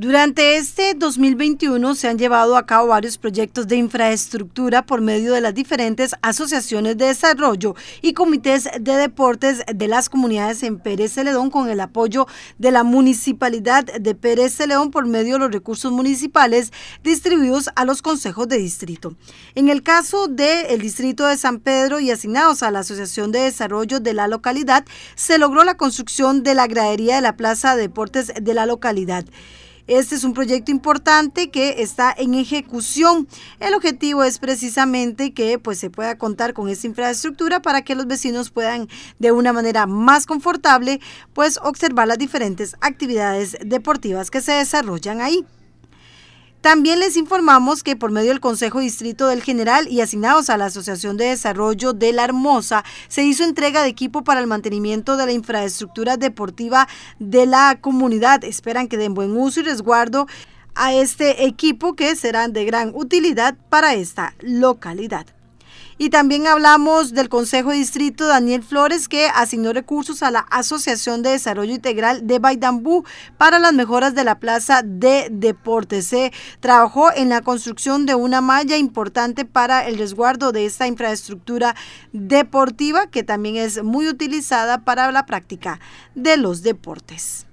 Durante este 2021 se han llevado a cabo varios proyectos de infraestructura por medio de las diferentes asociaciones de desarrollo y comités de deportes de las comunidades en Pérez Celedón con el apoyo de la Municipalidad de Pérez Celedón por medio de los recursos municipales distribuidos a los consejos de distrito. En el caso del distrito de San Pedro y asignados a la Asociación de Desarrollo de la localidad, se logró la construcción de la gradería de la Plaza de Deportes de la localidad. Este es un proyecto importante que está en ejecución. El objetivo es precisamente que pues, se pueda contar con esta infraestructura para que los vecinos puedan de una manera más confortable pues, observar las diferentes actividades deportivas que se desarrollan ahí. También les informamos que por medio del Consejo Distrito del General y asignados a la Asociación de Desarrollo de la Hermosa, se hizo entrega de equipo para el mantenimiento de la infraestructura deportiva de la comunidad. Esperan que den buen uso y resguardo a este equipo que serán de gran utilidad para esta localidad. Y también hablamos del Consejo de Distrito Daniel Flores, que asignó recursos a la Asociación de Desarrollo Integral de Baidambú para las mejoras de la Plaza de Deportes. Se trabajó en la construcción de una malla importante para el resguardo de esta infraestructura deportiva, que también es muy utilizada para la práctica de los deportes.